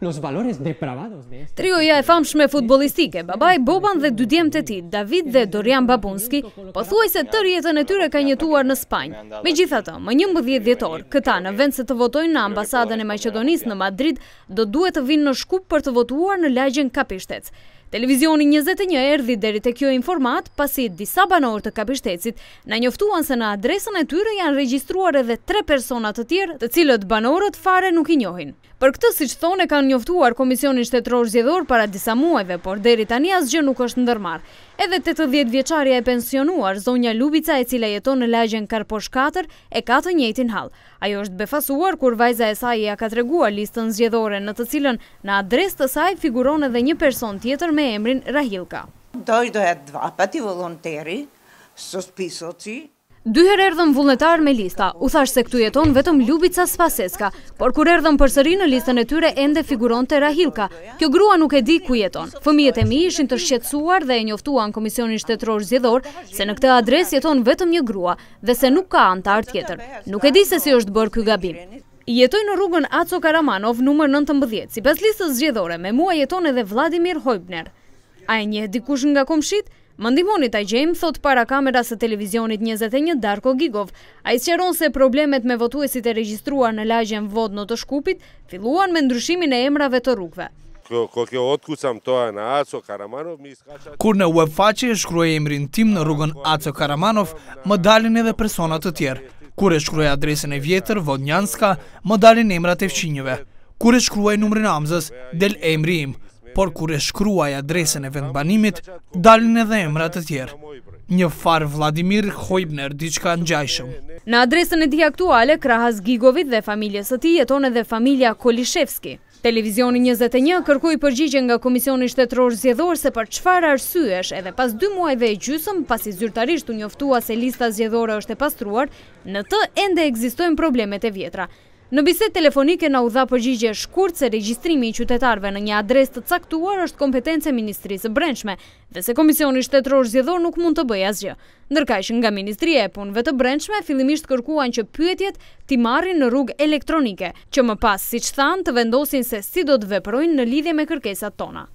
Trioja valores depravados de. e famshme futbollistike, babai Boban dhe dy të e tij, David dhe Dorian Babunski, pothuajse të rjetën e tyre kanë jetuar në Spanjë. Megjithatë, më 11 dhjetor, këta në vend se të votojnë në ambasadën e Maqedonisë në Madrid, do duhet të vinë në Shkup për të votuar në lagjen Kapishtec. Televizioni 21 erdi deri të kjo informat pasit disa banor të kapishtecit, në njoftuan se në adresën e tyre janë registruar edhe tre personat të tjerë të cilët banorët fare nuk i njohin. Për këtë si që thone kanë njoftuar Komisionin Shtetëror Zjedhor para disa muajve, por deri tani asgjë nuk është ndërmar. Edhe 80 vjeqarja e pensionuar, zonja Lubica e cila jeton në lagjen Karposh 4 e ka të njëtin halë. Ajo është befasuar kur vajza e saj e ka treguar listën zjedhore në të cilën në adres të saj figuron edhe një person tjetër me emrin Rahilka. Doj dohet dva pati volonteri, së spisoci. Dyher erdhëm vullnetar me lista, u thash se këtu jeton vetëm Ljubica Spaseska, por kur erdhëm përsëri në listën e tyre ende figuron të Rahilka. Kjo grua nuk e di ku jeton. Fëmijet e mi ishin të shqetsuar dhe e njoftuan Komisionin Shtetëror Zjedhor se në këtë adres jeton vetëm një grua dhe se nuk ka antar tjetër. Nuk e di se si është bërë kjo gabim. Jetoj në rrugën Aco Karamanov numër 19, si pas listës zgjedhore, me mua jeton edhe Vladimir Hojbner. A e një dikush nga komshit? Më ndimoni taj gjejmë, thot para kameras e televizionit 21 Darko Gigov. A i sqeron se problemet me votuesit e registruar në lagjen vod në të shkupit, filluan me ndryshimin e emrave të rrugve. Kur në web faqe e shkruaj emrin tim në rrugën Aco Karamanov, më dalin edhe personat të tjerë. Kur e shkruaj adresën e vjetër, Vodnjanska, më dalin emrat e fqinjëve. Kur e shkruaj numrin amzës, del emri im, por kur e shkruaj adresën e vendbanimit, dalin edhe emrat e tjerë. Një farë Vladimir Hojbner, diqka në gjajshëm. Në adresën e aktuale, Krahas Gigovit dhe familje së ti jeton edhe familja Kolishevski. Televizioni 21 kërkuj përgjigje nga Komisioni Shtetëror Zjedhor se për qëfar arsyesh edhe pas 2 muajve e gjysëm, pasi zyrtarisht u njoftua se lista zjedhore është e pastruar, në të ende egzistojnë problemet e vjetra. Në biset telefonike në u dha përgjigje shkurt se registrimi i qytetarve në një adres të caktuar është kompetence Ministrisë Brenshme dhe se Komisioni Shtetëror Zjedhor nuk mund të bëjë asgjë. Ndërkajsh nga Ministri e punve të Brenshme, fillimisht kërkuan që pyetjet ti marrin në rrug elektronike, që më pas, si që than, të vendosin se si do të veprojnë në lidhje me kërkesat tona.